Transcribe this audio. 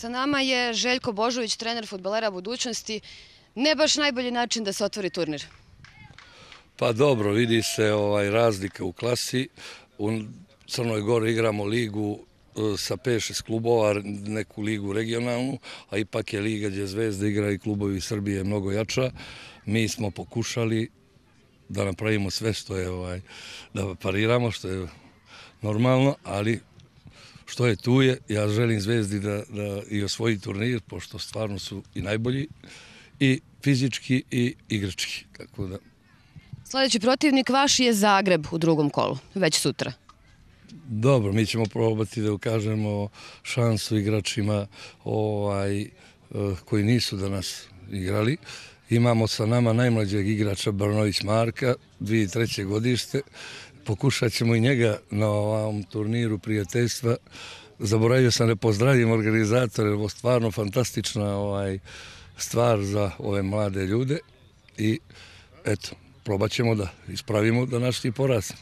Sa nama je Željko Božović, trener futbalera budućnosti. Ne baš najbolji način da se otvori turnir. Pa dobro, vidi se ovaj razlike u klasi. U Crnoj Gori igramo ligu e, sa 5-6 klubova, neku ligu regionalnu, a ipak je liga gdje Zvezda igra i klubovi Srbije mnogo jača. Mi smo pokušali da napravimo sve što je, ovaj, da pariramo, što je normalno, ali što je tu je. Ja želim Zvezdi da, da i osvoji turnir, pošto stvarno su i najbolji i fizički i igrački. Tako da... Sledeći protivnik vaš je Zagreb u drugom kolu, već sutra. Dobro, mi ćemo probati da ukažemo šansu igračima ovaj, eh, koji nisu danas igrali. Imamo sa nama najmlađeg igrača Brnović Marka, 2003. godište, pokušat ćemo i njega na ovom turniru prijateljstva. Zaboravio sam da pozdravim organizatore, ovo stvarno fantastična ovaj, stvar za ove mlade ljude i eto, probat ćemo da ispravimo današnji poraz.